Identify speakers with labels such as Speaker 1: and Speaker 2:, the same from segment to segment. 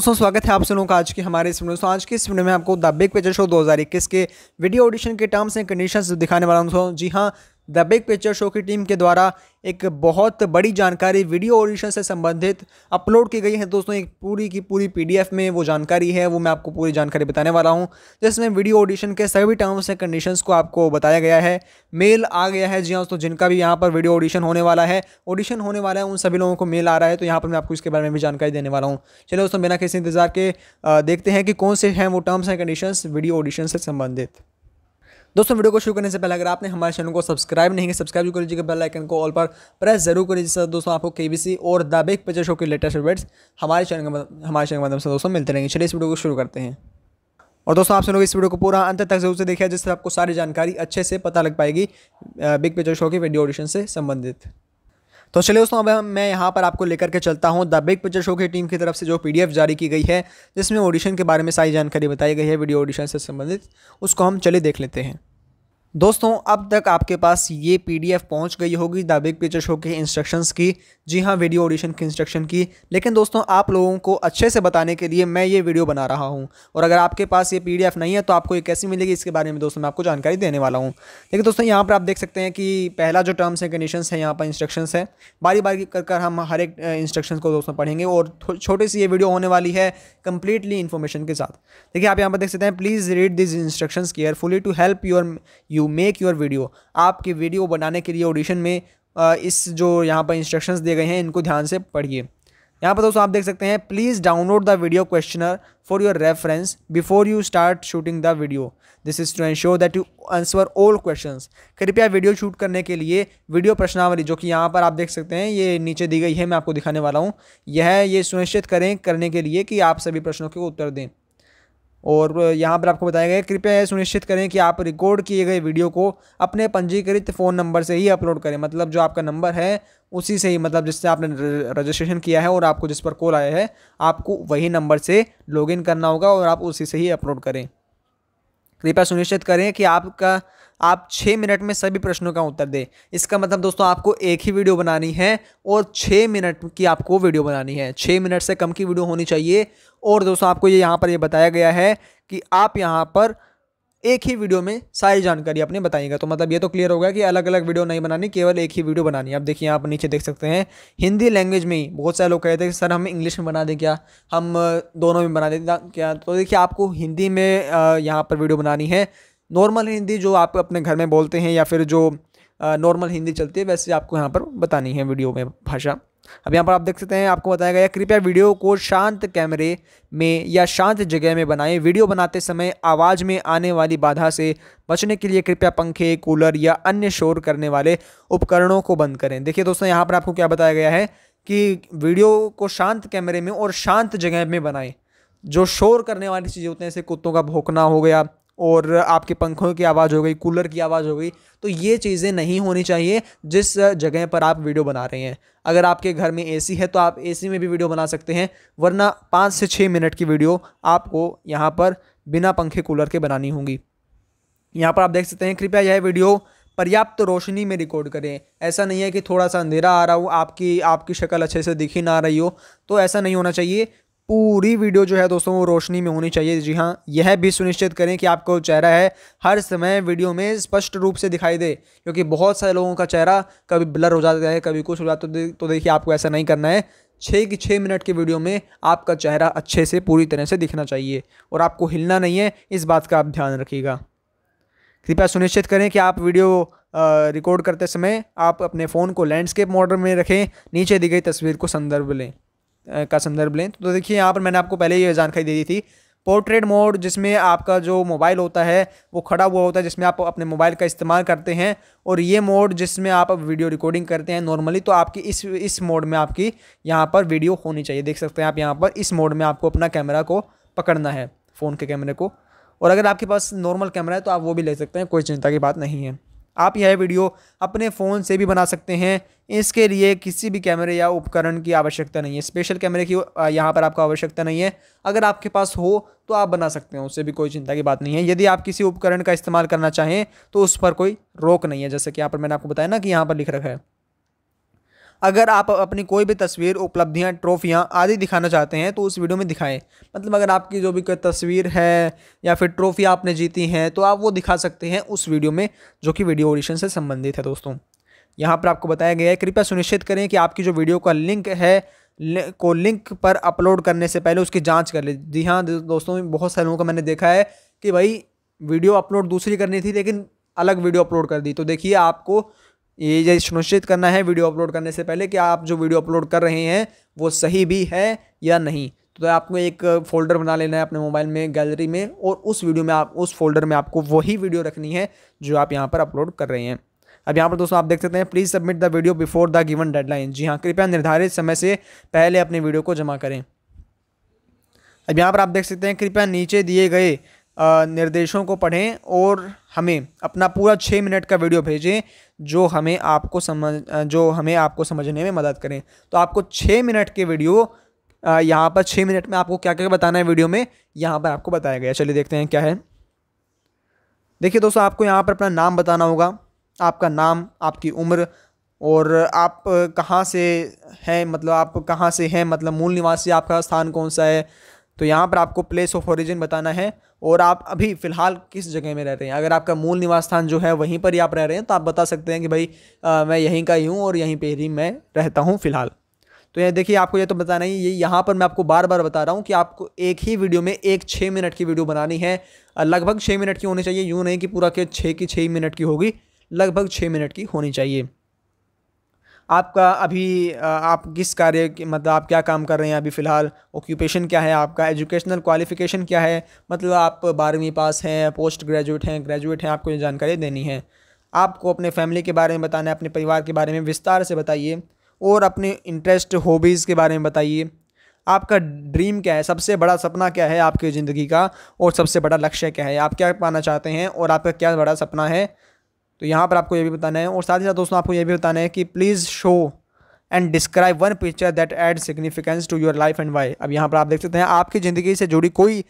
Speaker 1: दोस्तों स्वागत है आप लोगों का आज के हमारे इस वीडियो तो आज के इस वीडियो में आपको द बिग पिक्चर शो 2021 के वीडियो ऑडिशन के टर्म्स एंड कंडीशंस दिखाने वाला हूँ तो जी हाँ द बिग पिक्चर शो की टीम के द्वारा एक बहुत बड़ी जानकारी वीडियो ऑडिशन से संबंधित अपलोड की गई है दोस्तों एक पूरी की पूरी पीडीएफ में वो जानकारी है वो मैं आपको पूरी जानकारी बताने वाला हूँ जिसमें वीडियो ऑडिशन के सभी टर्म्स एंड कंडीशंस को आपको बताया गया है मेल आ गया है जी हाँ दोस्तों जिनका भी यहाँ पर वीडियो ऑडिशन होने वाला है ऑडिशन होने वाला है उन सभी लोगों को मेल आ रहा है तो यहाँ पर मैं आपको इसके बारे में भी जानकारी देने वाला हूँ चलो दोस्तों बिना किसी इंतजार के देखते हैं कि कौन से हैं वो terms and condition video audition से संबंधित दोस्तों वीडियो को शुरू करने से पहले अगर आपने हमारे चैनल को सब्सक्राइब नहीं किया सब्सक्राइब कर लीजिएगा बेल आइकन को ऑल पर प्रेस जरूर करिए जिससे दोस्तों आपको केबीसी और द बिग पिक्चर शो के लेटेस्ट अपडेट्स हमारे चैनल हमारे चैनल के माध्यम से दोस्तों मिलते रहेंगे चलिए इस वीडियो को शुरू करते हैं और दोस्तों आप लोग इस वीडियो को पूरा अंत तक जरूर से देखिए जिससे आपको सारी जानकारी अच्छे से पता लग पाएगी बिग पिक्चर शो के वीडियो ऑडिशन से संबंधित तो चलिए दोस्तों अब मैं यहाँ पर आपको लेकर के चलता हूँ द बिग पिक्चर शो की टीम की तरफ से जो पीडीएफ जारी की गई है जिसमें ऑडिशन के बारे में सारी जानकारी बताई गई है वीडियो ऑडिशन से संबंधित उसको हम चले देख लेते हैं दोस्तों अब तक आपके पास ये पीडीएफ पहुंच गई होगी द बिग पिक्चर शो के इंस्ट्रक्शंस की जी हाँ वीडियो ऑडिशन की इंस्ट्रक्शन की लेकिन दोस्तों आप लोगों को अच्छे से बताने के लिए मैं ये वीडियो बना रहा हूँ और अगर आपके पास ये पीडीएफ नहीं है तो आपको ये कैसी मिलेगी इसके बारे में दोस्तों मैं आपको जानकारी देने वाला हूँ लेकिन दोस्तों यहाँ पर आप देख सकते हैं कि पहला जो टर्म्स एंड कंडीशन है यहाँ पर इंस्ट्रक्शंस है बारी बारी कर कर हम हर एक इंस्ट्रक्शन को दोस्तों पढ़ेंगे और छोटी सी ये वीडियो होने वाली है कंप्लीटली इन्फॉर्मेशन के साथ देखिए आप यहाँ पर देख सकते हैं please read this instruction carefully to help your you to make your video आपके वीडियो बनाने के लिए ऑडिशन में इस जो यहाँ पर इंस्ट्रक्शंस दिए गए हैं इनको ध्यान से पढ़िए यहाँ पर दोस्तों आप देख सकते हैं please download the video questionnaire for your reference before you start shooting the video this is to ensure that you answer all questions कृपया वीडियो शूट करने के लिए वीडियो प्रश्नावली जो कि यहाँ पर आप देख सकते हैं ये नीचे दी गई है मैं आपको दिखाने वाला हूँ यह ये सुनिश्चित करें करने के लिए कि आप सभी प्रश्नों के उत्तर दें और यहाँ पर आपको बताया गया कृपया यह सुनिश्चित करें कि आप रिकॉर्ड किए गए वीडियो को अपने पंजीकृत फ़ोन नंबर से ही अपलोड करें मतलब जो आपका नंबर है उसी से ही मतलब जिससे आपने रजिस्ट्रेशन किया है और आपको जिस पर कॉल आया है आपको वही नंबर से लॉगिन करना होगा और आप उसी से ही अपलोड करें कृपया सुनिश्चित करें कि आपका आप छः मिनट में सभी प्रश्नों का उत्तर दें इसका मतलब दोस्तों आपको एक ही वीडियो बनानी है और छः मिनट की आपको वीडियो बनानी है छः मिनट से कम की वीडियो होनी चाहिए और दोस्तों आपको ये यहाँ पर ये बताया गया है कि आप यहाँ पर एक ही वीडियो में सारी जानकारी आपने बताइएगा तो मतलब ये तो क्लियर हो गया कि अलग अलग वीडियो नहीं बनानी केवल एक ही वीडियो बनानी आप देखिए आप नीचे देख सकते हैं हिंदी लैंग्वेज में ही बहुत सारे लोग कहते हैं कि सर हम इंग्लिश में बना दें क्या हम दोनों में बना दें क्या तो देखिए आपको हिंदी में यहाँ पर वीडियो बनानी है नॉर्मल हिंदी जो आप अपने घर में बोलते हैं या फिर जो नॉर्मल हिंदी चलती है वैसे आपको यहाँ पर बतानी है वीडियो में भाषा अब यहाँ पर आप देख सकते हैं आपको बताया गया कृपया वीडियो को शांत कैमरे में या शांत जगह में बनाएं वीडियो बनाते समय आवाज़ में आने वाली बाधा से बचने के लिए कृपया पंखे कूलर या अन्य शोर करने वाले उपकरणों को बंद करें देखिए दोस्तों यहाँ पर आपको क्या बताया गया है कि वीडियो को शांत कैमरे में और शांत जगह में बनाएं जो शोर करने वाली चीज़ें होती हैं जैसे कुत्तों का भोंकना हो गया और आपके पंखों की आवाज़ हो गई कूलर की आवाज़ हो गई तो ये चीज़ें नहीं होनी चाहिए जिस जगह पर आप वीडियो बना रहे हैं अगर आपके घर में एसी है तो आप एसी में भी वीडियो बना सकते हैं वरना पाँच से छः मिनट की वीडियो आपको यहाँ पर बिना पंखे कूलर के बनानी होंगी यहाँ पर आप देख सकते हैं कृपया यह वीडियो पर्याप्त तो रोशनी में रिकॉर्ड करें ऐसा नहीं है कि थोड़ा सा अंधेरा आ रहा हो आपकी आपकी शक्ल अच्छे से दिखी ना रही हो तो ऐसा नहीं होना चाहिए पूरी वीडियो जो है दोस्तों वो रोशनी में होनी चाहिए जी हाँ यह भी सुनिश्चित करें कि आपको चेहरा है हर समय वीडियो में स्पष्ट रूप से दिखाई दे क्योंकि बहुत सारे लोगों का चेहरा कभी ब्लर हो जाता है कभी कुछ हो जाता है तो, तो देखिए आपको ऐसा नहीं करना है छः की छः मिनट की वीडियो में आपका चेहरा अच्छे से पूरी तरह से दिखना चाहिए और आपको हिलना नहीं है इस बात का आप ध्यान रखिएगा कृपया सुनिश्चित करें कि आप वीडियो रिकॉर्ड करते समय आप अपने फ़ोन को लैंडस्केप मॉडल में रखें नीचे दी गई तस्वीर को संदर्भ लें का संदर्भ लें तो देखिए यहाँ पर मैंने आपको पहले ये जानकारी दे दी थी पोर्ट्रेट मोड जिसमें आपका जो मोबाइल होता है वो खड़ा हुआ होता है जिसमें आप अपने मोबाइल का इस्तेमाल करते हैं और ये मोड जिसमें आप वीडियो रिकॉर्डिंग करते हैं नॉर्मली तो आपकी इस इस मोड में आपकी यहाँ पर वीडियो होनी चाहिए देख सकते हैं आप यहाँ पर इस मोड में आपको अपना कैमरा को पकड़ना है फ़ोन के कैमरे को और अगर आपके पास नॉर्मल कैमरा है तो आप वो भी ले सकते हैं कोई चिंता की बात नहीं है आप यह वीडियो अपने फ़ोन से भी बना सकते हैं इसके लिए किसी भी कैमरे या उपकरण की आवश्यकता नहीं है स्पेशल कैमरे की यहाँ पर आपको आवश्यकता नहीं है अगर आपके पास हो तो आप बना सकते हैं उससे भी कोई चिंता की बात नहीं है यदि आप किसी उपकरण का इस्तेमाल करना चाहें तो उस पर कोई रोक नहीं है जैसे कि यहाँ पर मैंने आपको बताया ना कि यहाँ पर लिख रखा है अगर आप अपनी कोई भी तस्वीर उपलब्धियाँ ट्रॉफियाँ आदि दिखाना चाहते हैं तो उस वीडियो में दिखाएं मतलब अगर आपकी जो भी कोई तस्वीर है या फिर ट्रॉफी आपने जीती हैं तो आप वो दिखा सकते हैं उस वीडियो में जो कि वीडियो ऑडिशन से संबंधित है दोस्तों यहाँ पर आपको बताया गया है कृपया सुनिश्चित करें कि आपकी जो वीडियो का लिंक है को लिंक पर अपलोड करने से पहले उसकी जाँच कर ले जी हाँ दोस्तों बहुत सारे लोगों का मैंने देखा है कि भाई वीडियो अपलोड दूसरी करनी थी लेकिन अलग वीडियो अपलोड कर दी तो देखिए आपको ये ये सुनिश्चित करना है वीडियो अपलोड करने से पहले कि आप जो वीडियो अपलोड कर रहे हैं वो सही भी है या नहीं तो आपको एक फ़ोल्डर बना लेना है अपने मोबाइल में गैलरी में और उस वीडियो में आप उस फोल्डर में आपको वही वीडियो रखनी है जो आप यहाँ पर अपलोड कर रहे हैं अब यहाँ पर दोस्तों आप देख सकते हैं please submit the video before the given deadline जी हाँ कृपया निर्धारित समय से पहले अपने वीडियो को जमा करें अब यहाँ पर आप देख सकते हैं कृपया नीचे दिए गए निर्देशों को पढ़ें और हमें अपना पूरा छः मिनट का वीडियो भेजें जो हमें आपको समझ जो हमें आपको समझने में मदद करें तो आपको छः मिनट के वीडियो यहाँ पर छः मिनट में आपको क्या क्या बताना है वीडियो में यहाँ पर आपको बताया गया चलिए देखते हैं क्या है देखिए दोस्तों आपको यहाँ पर अपना नाम बताना होगा आपका नाम आपकी उम्र और आप कहाँ से हैं मतलब आप कहाँ से हैं मतलब मूल निवासी आपका स्थान कौन सा है तो यहाँ पर आपको प्लेस ऑफ ओरिजिन बताना है और आप अभी फ़िलहाल किस जगह में रह रहे हैं अगर आपका मूल निवास स्थान जो है वहीं पर ही आप रह रहे हैं तो आप बता सकते हैं कि भाई आ, मैं यहीं का ही हूँ और यहीं पर ही मैं रहता हूँ फ़िलहाल तो ये देखिए आपको ये तो बताना ही ये यहाँ पर मैं आपको बार बार बता रहा हूँ कि आपको एक ही वीडियो में एक छः मिनट की वीडियो बनानी है लगभग छः मिनट की होनी चाहिए यूँ नहीं कि पूरा के छः की छः मिनट की होगी लगभग छः मिनट की होनी चाहिए आपका अभी आप किस कार्य मतलब आप क्या काम कर रहे हैं अभी फ़िलहाल ऑक्यूपेशन क्या है आपका एजुकेशनल क्वालिफ़िकेशन क्या है मतलब आप बारहवीं पास हैं पोस्ट ग्रेजुएट हैं ग्रेजुएट हैं आपको ये जानकारी देनी है आपको अपने फैमिली के बारे में बताना है अपने परिवार के बारे में विस्तार से बताइए और अपने इंटरेस्ट हॉबीज़ के बारे में बताइए आपका ड्रीम क्या है सबसे बड़ा सपना क्या है आपकी ज़िंदगी का और सबसे बड़ा लक्ष्य क्या है आप क्या पाना चाहते हैं और आपका क्या बड़ा सपना है तो यहाँ पर आपको ये भी बताना है और साथ ही साथ दोस्तों आपको ये भी बताना है कि please show and describe one picture that add significance to your life and why अब यहाँ पर आप देख सकते हैं आपकी ज़िंदगी से जुड़ी कोई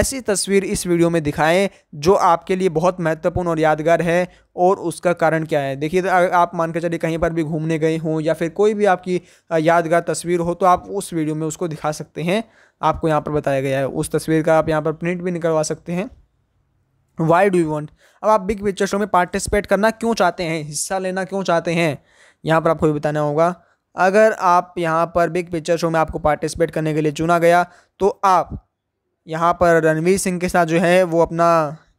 Speaker 1: ऐसी तस्वीर इस वीडियो में दिखाएं जो आपके लिए बहुत महत्वपूर्ण और यादगार है और उसका कारण क्या है देखिए आप मान के चलिए कहीं पर भी घूमने गए हों या फिर कोई भी आपकी यादगार तस्वीर हो तो आप उस वीडियो में उसको दिखा सकते हैं आपको यहाँ पर बताया गया है उस तस्वीर का आप यहाँ पर प्रिंट भी निकलवा सकते हैं वाई डू यू वॉन्ट अब आप बिग पिक्चर शो में पार्टिसिपेट करना क्यों चाहते हैं हिस्सा लेना क्यों चाहते हैं यहाँ पर आपको भी बताना होगा अगर आप यहाँ पर बिग पिक्चर शो में आपको पार्टिसिपेट करने के लिए चुना गया तो आप यहाँ पर रणवीर सिंह के साथ जो है वो अपना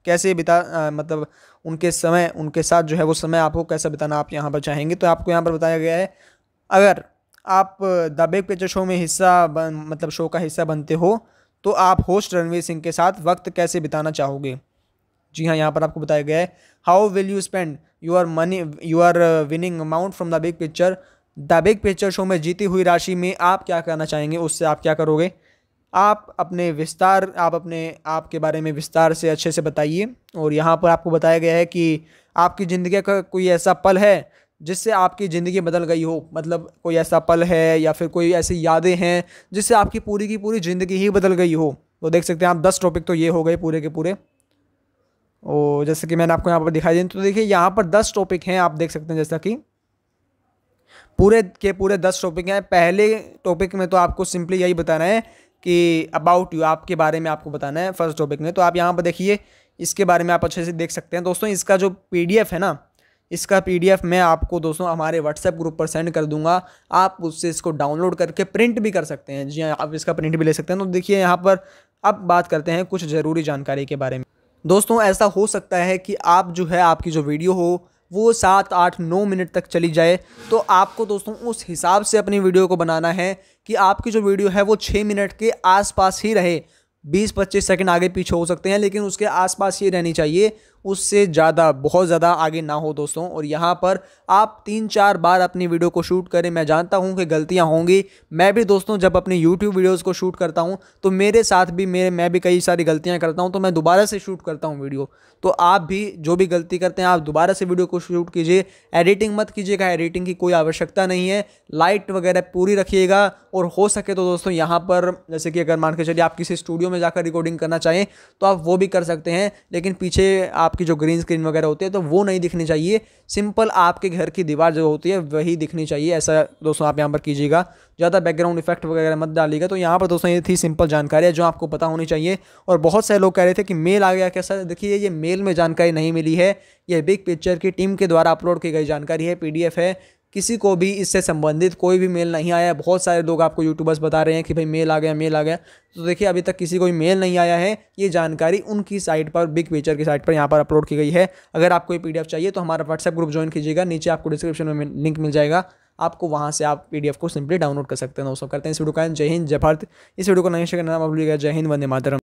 Speaker 1: कैसे बिता आ, मतलब उनके समय उनके साथ जो है वो समय आपको कैसे बिताना आप यहाँ पर चाहेंगे तो आपको यहाँ पर बताया गया है अगर आप द बिग पिक्चर शो में हिस्सा बन मतलब शो का हिस्सा बनते हो तो आप होस्ट रणवीर सिंह के साथ वक्त कैसे बिताना चाहोगे जी हाँ यहाँ पर आपको बताया गया है how will you spend your money your winning amount from the big picture the big picture show में जीती हुई राशि में आप क्या करना चाहेंगे उससे आप क्या करोगे आप अपने विस्तार आप अपने आप के बारे में विस्तार से अच्छे से बताइए और यहाँ पर आपको बताया गया है कि आपकी ज़िंदगी का कोई ऐसा पल है जिससे आपकी ज़िंदगी बदल गई हो मतलब कोई ऐसा पल है या फिर कोई ऐसी यादें हैं जिससे आपकी पूरी की पूरी ज़िंदगी ही बदल गई हो तो देख सकते हैं आप दस टॉपिक तो ये हो गए पूरे के पूरे और जैसे कि मैंने आपको यहाँ पर दिखाई दी तो देखिए यहाँ पर दस टॉपिक हैं आप देख सकते हैं जैसा कि पूरे के पूरे दस टॉपिक हैं पहले टॉपिक में तो आपको सिंपली यही बताना है कि अबाउट यू आपके बारे में आपको बताना है फर्स्ट टॉपिक में तो आप यहाँ पर देखिए इसके बारे में आप अच्छे से देख सकते हैं दोस्तों इसका जो पी है ना इसका पी मैं आपको दोस्तों हमारे व्हाट्सएप ग्रुप पर सेंड कर दूंगा आप उससे इसको डाउनलोड करके प्रिंट भी कर सकते हैं जी हाँ, आप इसका प्रिंट भी ले सकते हैं तो देखिए यहाँ पर अब बात करते हैं कुछ ज़रूरी जानकारी के बारे में दोस्तों ऐसा हो सकता है कि आप जो है आपकी जो वीडियो हो वो सात आठ नौ मिनट तक चली जाए तो आपको दोस्तों उस हिसाब से अपनी वीडियो को बनाना है कि आपकी जो वीडियो है वो छः मिनट के आसपास ही रहे बीस पच्चीस सेकंड आगे पीछे हो सकते हैं लेकिन उसके आसपास ही रहनी चाहिए उससे ज़्यादा बहुत ज़्यादा आगे ना हो दोस्तों और यहाँ पर आप तीन चार बार अपनी वीडियो को शूट करें मैं जानता हूँ कि गलतियाँ होंगी मैं भी दोस्तों जब अपनी यूट्यूब वीडियोज़ को शूट करता हूँ तो मेरे साथ भी मेरे मैं भी कई सारी गलतियाँ करता हूँ तो मैं दोबारा से शूट करता हूँ वीडियो तो आप भी जो भी गलती करते हैं आप दोबारा से वीडियो को शूट कीजिए एडिटिंग मत कीजिएगा एडिटिंग की कोई आवश्यकता नहीं है लाइट वगैरह पूरी रखिएगा और हो सके तो दोस्तों यहाँ पर जैसे कि अगर मान के चलिए आप किसी स्टूडियो में जाकर रिकॉर्डिंग करना चाहें तो आप वो भी कर सकते हैं लेकिन पीछे आप आपकी जो ग्रीन स्क्रीन वगैरह होती है तो वो नहीं दिखनी चाहिए सिंपल आपके घर की दीवार जो होती है वही दिखनी चाहिए ऐसा दोस्तों आप यहाँ पर कीजिएगा ज़्यादा बैकग्राउंड इफेक्ट वगैरह मत डालिएगा तो यहाँ पर दोस्तों ये थी सिंपल जानकारी जो आपको पता होनी चाहिए और बहुत से लोग कह रहे थे कि मेल आ गया कैसा देखिए ये मेल में जानकारी नहीं मिली है ये बिग पिक्चर की टीम के द्वारा अपलोड की गई जानकारी है पी है किसी को भी इससे संबंधित कोई भी मेल नहीं आया बहुत सारे लोग आपको यूट्यूबर्स बता रहे हैं कि भाई मेल आ गया मेल आ गया तो देखिए अभी तक किसी को भी मेल नहीं आया है ये जानकारी उनकी साइट पर बिग वेचर की साइट पर यहाँ पर अपलोड की गई है अगर आपको ये पी चाहिए तो हमारा व्हाट्सएप ग्रुप ज्वाइन कीजिएगा नीचे आपको डिस्क्रिप्शन में लिंक मिल जाएगा आपको वहाँ से आप पी को सिंपली डाउनलोड कर सकते हैं दोस्तों करते हैं इस वीडियो का जय हिंद जय भारत इस वीडियो को नहीं शेयर करना भूलिएगा जय हिंद वंदे मातरम